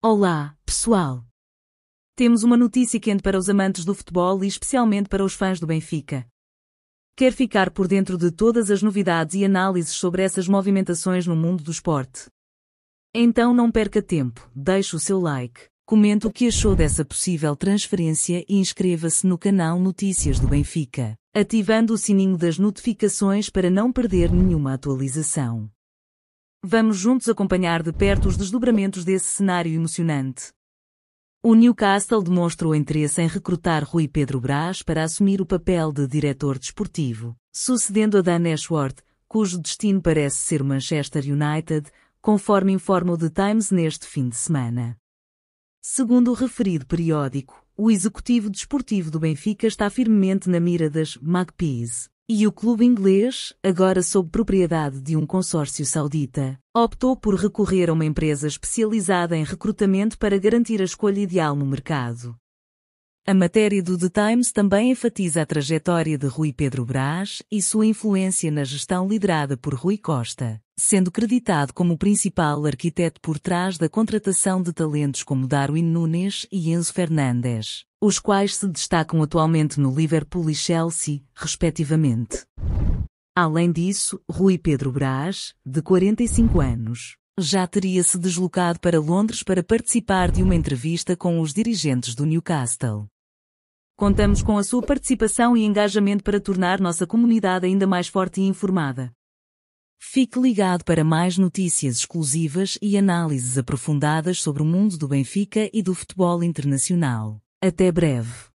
Olá, pessoal! Temos uma notícia quente para os amantes do futebol e especialmente para os fãs do Benfica. Quer ficar por dentro de todas as novidades e análises sobre essas movimentações no mundo do esporte? Então não perca tempo, deixe o seu like, comente o que achou dessa possível transferência e inscreva-se no canal Notícias do Benfica, ativando o sininho das notificações para não perder nenhuma atualização. Vamos juntos acompanhar de perto os desdobramentos desse cenário emocionante. O Newcastle demonstrou interesse em recrutar Rui Pedro Brás para assumir o papel de diretor desportivo, sucedendo a Dan Ashworth, cujo destino parece ser Manchester United, conforme informa o The Times neste fim de semana. Segundo o referido periódico, o executivo desportivo do Benfica está firmemente na mira das Magpies e o clube inglês, agora sob propriedade de um consórcio saudita, optou por recorrer a uma empresa especializada em recrutamento para garantir a escolha ideal no mercado. A matéria do The Times também enfatiza a trajetória de Rui Pedro Brás e sua influência na gestão liderada por Rui Costa, sendo creditado como o principal arquiteto por trás da contratação de talentos como Darwin Nunes e Enzo Fernandes os quais se destacam atualmente no Liverpool e Chelsea, respectivamente. Além disso, Rui Pedro Brás, de 45 anos, já teria se deslocado para Londres para participar de uma entrevista com os dirigentes do Newcastle. Contamos com a sua participação e engajamento para tornar nossa comunidade ainda mais forte e informada. Fique ligado para mais notícias exclusivas e análises aprofundadas sobre o mundo do Benfica e do futebol internacional. Até breve.